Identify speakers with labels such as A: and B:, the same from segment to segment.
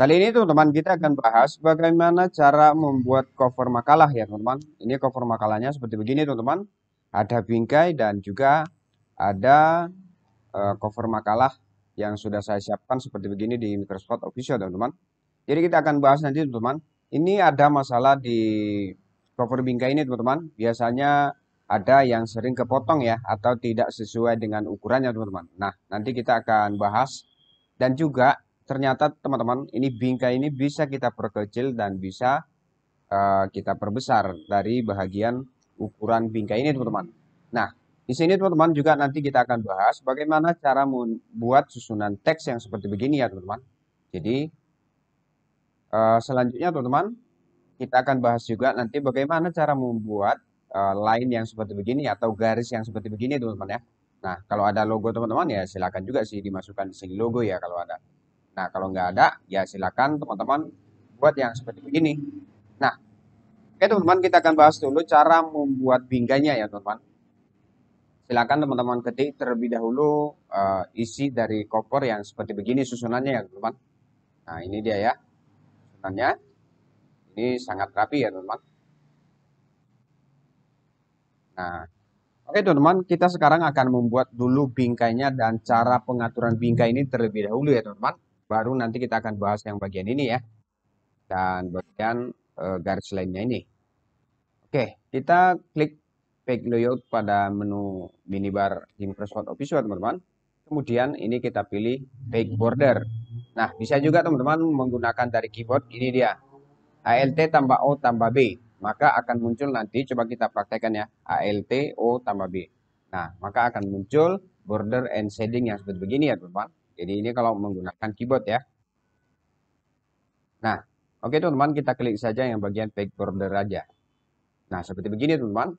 A: Kali ini teman-teman kita akan bahas bagaimana cara membuat cover makalah ya teman-teman. Ini cover makalahnya seperti begini teman-teman. Ada bingkai dan juga ada uh, cover makalah yang sudah saya siapkan seperti begini di Microsoft Official teman-teman. Jadi kita akan bahas nanti teman-teman. Ini ada masalah di cover bingkai ini teman-teman. Biasanya ada yang sering kepotong ya atau tidak sesuai dengan ukurannya teman-teman. Nah nanti kita akan bahas dan juga ternyata teman-teman ini bingkai ini bisa kita perkecil dan bisa uh, kita perbesar dari bahagian ukuran bingkai ini teman-teman. Nah, di sini teman-teman juga nanti kita akan bahas bagaimana cara membuat susunan teks yang seperti begini ya teman-teman. Jadi uh, selanjutnya teman-teman kita akan bahas juga nanti bagaimana cara membuat uh, line yang seperti begini atau garis yang seperti begini teman-teman ya. Nah, kalau ada logo teman-teman ya silakan juga sih dimasukkan di sini logo ya kalau ada. Nah, kalau nggak ada, ya silakan teman-teman buat yang seperti begini. Nah, oke teman-teman, kita akan bahas dulu cara membuat bingganya ya teman-teman. Silakan teman-teman ketik terlebih dahulu uh, isi dari koper yang seperti begini susunannya ya teman-teman. Nah, ini dia ya susunannya. Ini sangat rapi ya teman-teman. Nah, Oke teman-teman, kita sekarang akan membuat dulu bingkainya dan cara pengaturan bingkai ini terlebih dahulu ya teman-teman baru nanti kita akan bahas yang bagian ini ya dan bagian e, garis lainnya ini oke kita klik page layout pada menu minibar di Microsoft Office teman-teman kemudian ini kita pilih page border nah bisa juga teman-teman menggunakan dari keyboard ini dia ALT tambah O tambah B maka akan muncul nanti coba kita praktekkan ya ALT O tambah B nah maka akan muncul border and shading yang seperti begini ya teman-teman jadi ini kalau menggunakan keyboard ya. Nah, oke okay, teman-teman kita klik saja yang bagian page border aja. Nah, seperti begini teman-teman.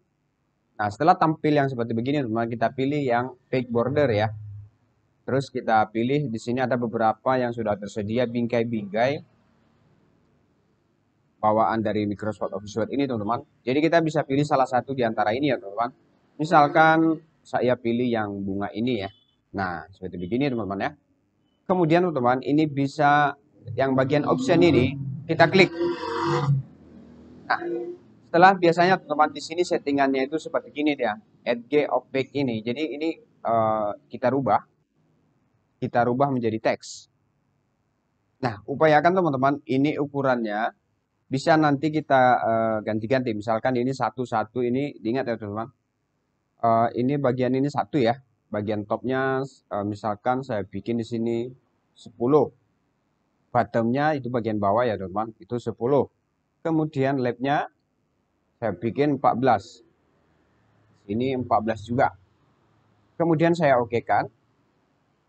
A: Nah, setelah tampil yang seperti begini teman-teman kita pilih yang page border ya. Terus kita pilih di sini ada beberapa yang sudah tersedia bingkai-bingkai bawaan dari Microsoft Office Word ini teman-teman. Jadi kita bisa pilih salah satu di antara ini ya teman-teman. Misalkan saya pilih yang bunga ini ya. Nah, seperti begini teman-teman ya. Kemudian teman-teman ini bisa yang bagian option ini kita klik. Nah, setelah biasanya teman-teman di sini settingannya itu seperti gini dia, add G back ini. Jadi ini uh, kita rubah, kita rubah menjadi teks. Nah, upayakan teman-teman ini ukurannya bisa nanti kita eh, ganti-ganti. Uh, Misalkan ini satu satu ini diingat ya teman-teman. Uh, ini bagian ini satu ya, bagian topnya eh, misalkan saya bikin di sini 10 bottomnya itu bagian bawah ya teman itu 10 kemudian labnya saya bikin 14 ini 14 juga kemudian saya oke kan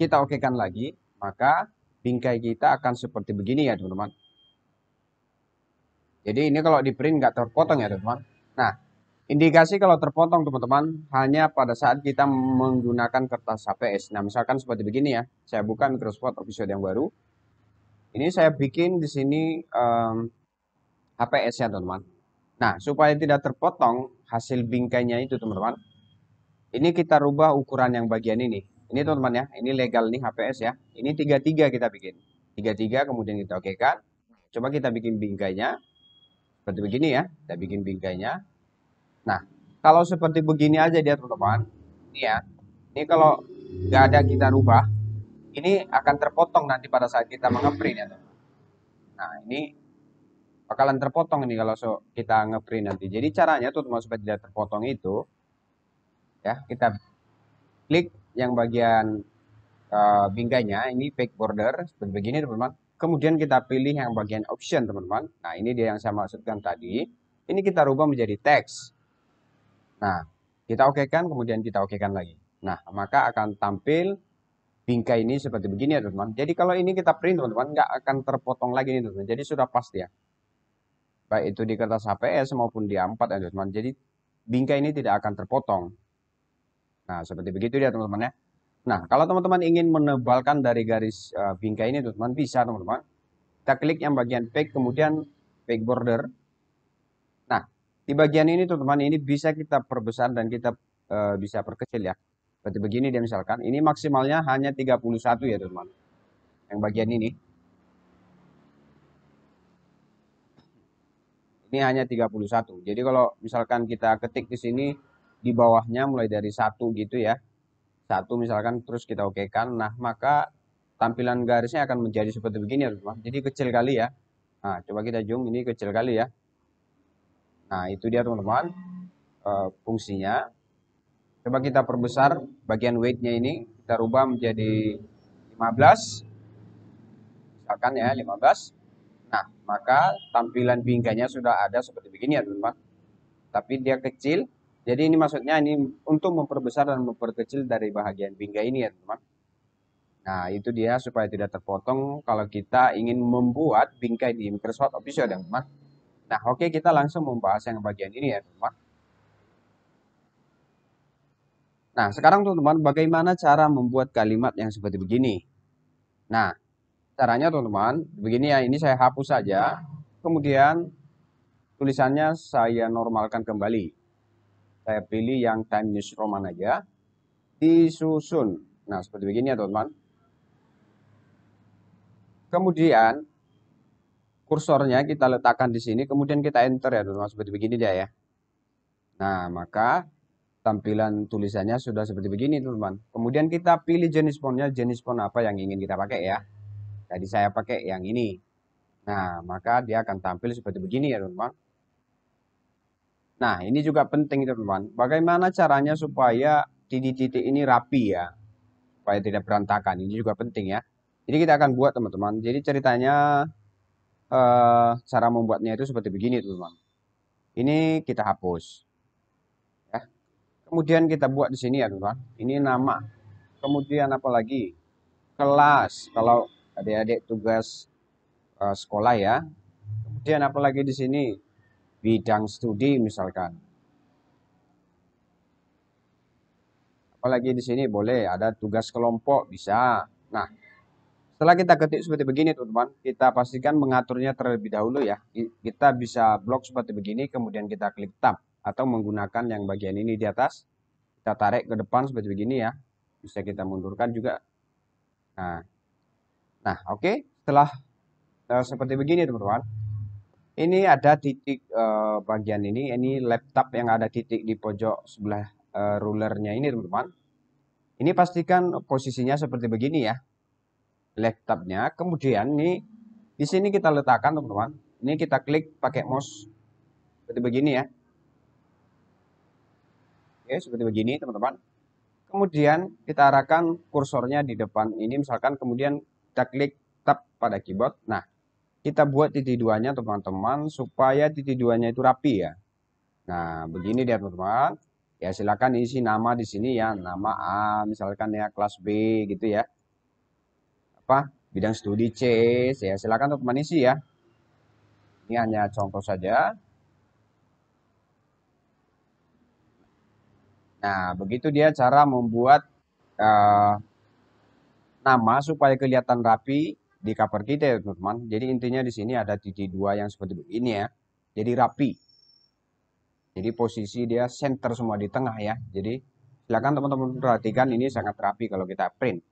A: kita oke kan lagi maka bingkai kita akan seperti begini ya teman-teman jadi ini kalau di print nggak terpotong ya teman-teman nah Indikasi kalau terpotong teman-teman hanya pada saat kita menggunakan kertas HPS. Nah misalkan seperti begini ya, saya buka Microsoft Office yang baru. Ini saya bikin di sini um, ehm, HPS ya teman-teman. Nah supaya tidak terpotong hasil bingkainya itu teman-teman, ini kita rubah ukuran yang bagian ini. Ini teman-teman ya, ini legal nih HPS ya. Ini 33 kita bikin. 33 kemudian kita oke kan. Coba kita bikin bingkainya. Seperti begini ya, kita bikin bingkainya. Nah, kalau seperti begini aja dia teman-teman, ini ya, ini kalau nggak ada kita rubah, ini akan terpotong nanti pada saat kita mengeprint ya teman. Nah ini bakalan terpotong ini kalau so, kita ngeprint nanti. Jadi caranya tuh teman supaya tidak terpotong itu, ya kita klik yang bagian uh, eh, bingkainya ini back border seperti begini teman-teman. Kemudian kita pilih yang bagian option teman-teman. Nah ini dia yang saya maksudkan tadi. Ini kita rubah menjadi teks. Nah, kita okekan, kemudian kita okekan lagi. Nah, maka akan tampil bingkai ini seperti begini ya teman-teman. Jadi kalau ini kita print teman-teman, nggak akan terpotong lagi nih teman-teman. Jadi sudah pas ya. Baik itu di kertas HPS maupun di A4 ya teman-teman. Jadi bingkai ini tidak akan terpotong. Nah, seperti begitu ya teman-teman ya. Nah, kalau teman-teman ingin menebalkan dari garis eh, bingkai ini teman-teman, bisa teman-teman. Kita klik yang bagian pack, kemudian pack border. Di bagian ini teman-teman ini bisa kita perbesar dan kita e, bisa perkecil ya. Seperti begini dia misalkan. Ini maksimalnya hanya 31 ya teman-teman. Yang bagian ini. Ini hanya 31. Jadi kalau misalkan kita ketik di sini di bawahnya mulai dari satu gitu ya. Satu misalkan terus kita okekan. Nah maka tampilan garisnya akan menjadi seperti begini ya teman-teman. Jadi kecil kali ya. Nah, coba kita zoom ini kecil kali ya. Nah, itu dia teman-teman uh, fungsinya. Coba kita perbesar bagian weightnya ini, kita rubah menjadi 15. Misalkan ya, 15. Nah, maka tampilan bingkainya sudah ada seperti begini ya teman-teman. Tapi dia kecil, jadi ini maksudnya ini untuk memperbesar dan memperkecil dari bahagian bingkai ini ya teman-teman. Nah, itu dia supaya tidak terpotong kalau kita ingin membuat bingkai di Microsoft Office ya, teman. Nah, oke kita langsung membahas yang bagian ini ya, teman-teman. Nah, sekarang teman-teman, bagaimana cara membuat kalimat yang seperti begini? Nah, caranya teman-teman, begini ya, ini saya hapus saja. Kemudian, tulisannya saya normalkan kembali. Saya pilih yang Times News Roman aja. Disusun. Nah, seperti begini ya, teman-teman. Kemudian, kursornya kita letakkan di sini, kemudian kita enter ya teman-teman, seperti begini dia ya. Nah, maka tampilan tulisannya sudah seperti begini teman-teman. Kemudian kita pilih jenis fontnya, jenis font apa yang ingin kita pakai ya. Jadi saya pakai yang ini. Nah, maka dia akan tampil seperti begini ya teman-teman. Nah, ini juga penting teman-teman. Bagaimana caranya supaya titik-titik ini rapi ya. Supaya tidak berantakan, ini juga penting ya. Jadi kita akan buat teman-teman. Jadi ceritanya uh, cara membuatnya itu seperti begini teman-teman. Ini kita hapus. Ya. Kemudian kita buat di sini ya teman-teman. Ini nama. Kemudian apa lagi? Kelas. Kalau adik-adik tugas uh, sekolah ya. Kemudian apa lagi di sini? Bidang studi misalkan. Apalagi di sini boleh ada tugas kelompok bisa. Nah, setelah kita ketik seperti begini teman-teman, kita pastikan mengaturnya terlebih dahulu ya. Kita bisa blok seperti begini, kemudian kita klik tab atau menggunakan yang bagian ini di atas. Kita tarik ke depan seperti begini ya. Bisa kita mundurkan juga. Nah, nah oke. Okay. Setelah uh, seperti begini teman-teman, ini ada titik uh, bagian ini, ini laptop yang ada titik di pojok sebelah uh, rulernya ini teman-teman. Ini pastikan posisinya seperti begini ya laptopnya. Kemudian ini di sini kita letakkan teman-teman. Ini kita klik pakai mouse seperti begini ya. Oke, seperti begini teman-teman. Kemudian kita arahkan kursornya di depan ini misalkan kemudian kita klik tab pada keyboard. Nah, kita buat titik duanya teman-teman supaya titik duanya itu rapi ya. Nah, begini dia teman-teman. Ya, silakan isi nama di sini ya, nama A misalkan ya kelas B gitu ya apa bidang studi C ya silakan teman-teman isi ya ini hanya contoh saja nah begitu dia cara membuat uh, nama supaya kelihatan rapi di cover kita ya teman-teman jadi intinya di sini ada titik dua yang seperti ini ya jadi rapi jadi posisi dia center semua di tengah ya jadi silakan teman-teman perhatikan ini sangat rapi kalau kita print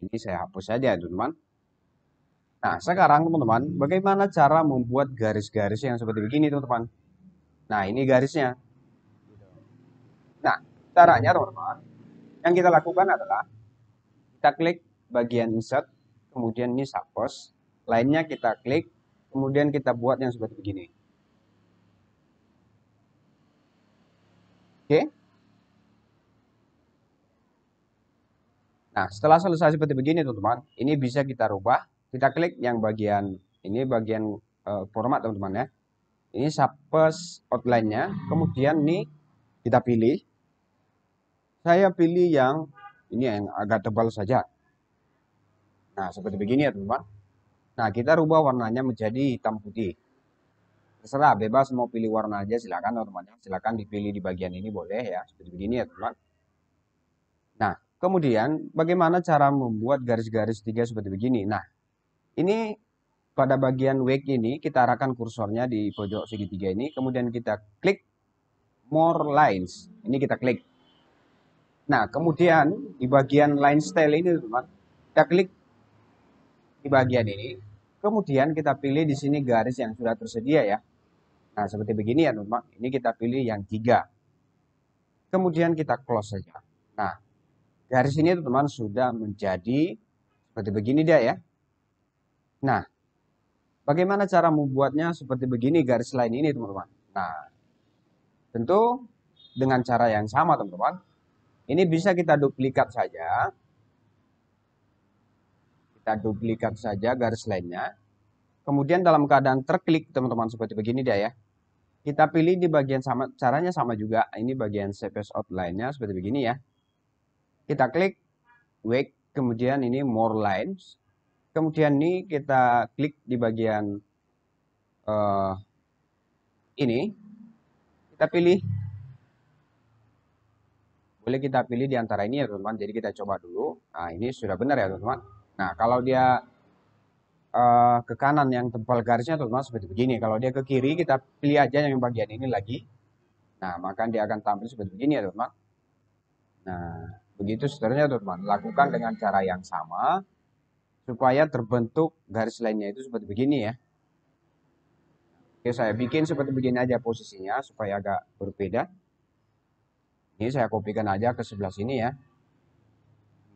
A: ini saya hapus saja, teman-teman. Nah, sekarang teman-teman, bagaimana cara membuat garis-garis yang seperti begini, teman-teman? Nah, ini garisnya. Nah, caranya, teman-teman, yang kita lakukan adalah kita klik bagian insert, kemudian ini suppose, lainnya kita klik, kemudian kita buat yang seperti begini. Oke. Okay? Nah, setelah selesai seperti begini, teman-teman, ini bisa kita rubah. Kita klik yang bagian ini bagian uh, format, teman-teman ya. Ini subpes outline-nya. Kemudian ini kita pilih. Saya pilih yang ini yang agak tebal saja. Nah, seperti begini ya, teman-teman. Nah, kita rubah warnanya menjadi hitam putih. Terserah, bebas mau pilih warna aja silakan teman-teman. Silakan dipilih di bagian ini boleh ya, seperti begini ya, teman teman. Nah, Kemudian bagaimana cara membuat garis-garis tiga seperti begini? Nah, ini pada bagian wake ini kita arahkan kursornya di pojok segitiga ini, kemudian kita klik more lines. Ini kita klik. Nah, kemudian di bagian line style ini, teman, kita klik di bagian ini. Kemudian kita pilih di sini garis yang sudah tersedia ya. Nah, seperti begini ya, teman. Ini kita pilih yang tiga. Kemudian kita close saja. Nah, Garis ini teman-teman sudah menjadi seperti begini dia ya. Nah, bagaimana cara membuatnya seperti begini garis lain ini teman-teman? Nah, tentu dengan cara yang sama teman-teman. Ini bisa kita duplikat saja. Kita duplikat saja garis lainnya. Kemudian dalam keadaan terklik teman-teman seperti begini dia ya. Kita pilih di bagian sama caranya sama juga. Ini bagian CPS outline-nya seperti begini ya kita klik wake kemudian ini more lines kemudian ini kita klik di bagian uh, ini kita pilih boleh kita pilih di antara ini ya teman-teman jadi kita coba dulu nah ini sudah benar ya teman-teman nah kalau dia uh, ke kanan yang tebal garisnya teman-teman seperti begini. Kalau dia ke kiri kita pilih aja yang bagian ini lagi. Nah, maka dia akan tampil seperti begini ya teman-teman. Nah, Begitu seterusnya teman-teman. Lakukan dengan cara yang sama supaya terbentuk garis lainnya itu seperti begini ya. Oke, saya bikin seperti begini aja posisinya supaya agak berbeda. Ini saya kopikan aja ke sebelah sini ya.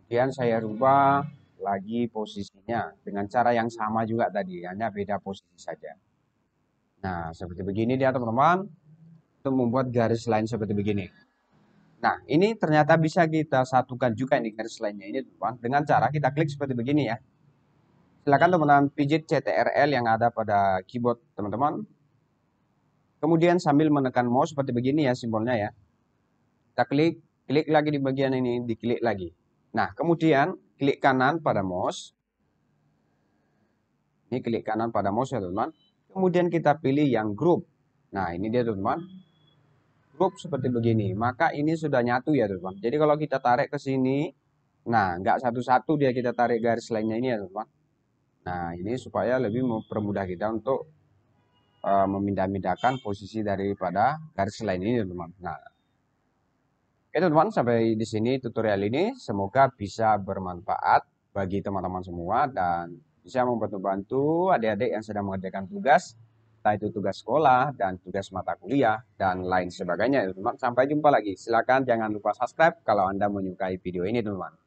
A: Kemudian saya rubah lagi posisinya dengan cara yang sama juga tadi, hanya beda posisi saja. Nah, seperti begini dia teman-teman. Untuk membuat garis lain seperti begini. Nah, ini ternyata bisa kita satukan juga garis lainnya ini teman dengan cara kita klik seperti begini ya. Silakan teman-teman pijit CTRL yang ada pada keyboard teman-teman. Kemudian sambil menekan mouse seperti begini ya simbolnya ya. Kita klik, klik lagi di bagian ini, diklik lagi. Nah, kemudian klik kanan pada mouse. Ini klik kanan pada mouse ya teman-teman. Kemudian kita pilih yang Group. Nah, ini dia teman-teman grup seperti begini. Maka ini sudah nyatu ya teman-teman. Jadi kalau kita tarik ke sini, nah nggak satu-satu dia kita tarik garis lainnya ini ya teman-teman. Nah ini supaya lebih mempermudah kita untuk uh, memindah-mindahkan posisi daripada garis lain ini teman-teman. Nah, Oke teman-teman sampai di sini tutorial ini semoga bisa bermanfaat bagi teman-teman semua dan bisa membantu-bantu adik-adik yang sedang mengerjakan tugas entah itu tugas sekolah dan tugas mata kuliah dan lain sebagainya Sampai jumpa lagi. Silakan jangan lupa subscribe kalau Anda menyukai video ini teman-teman.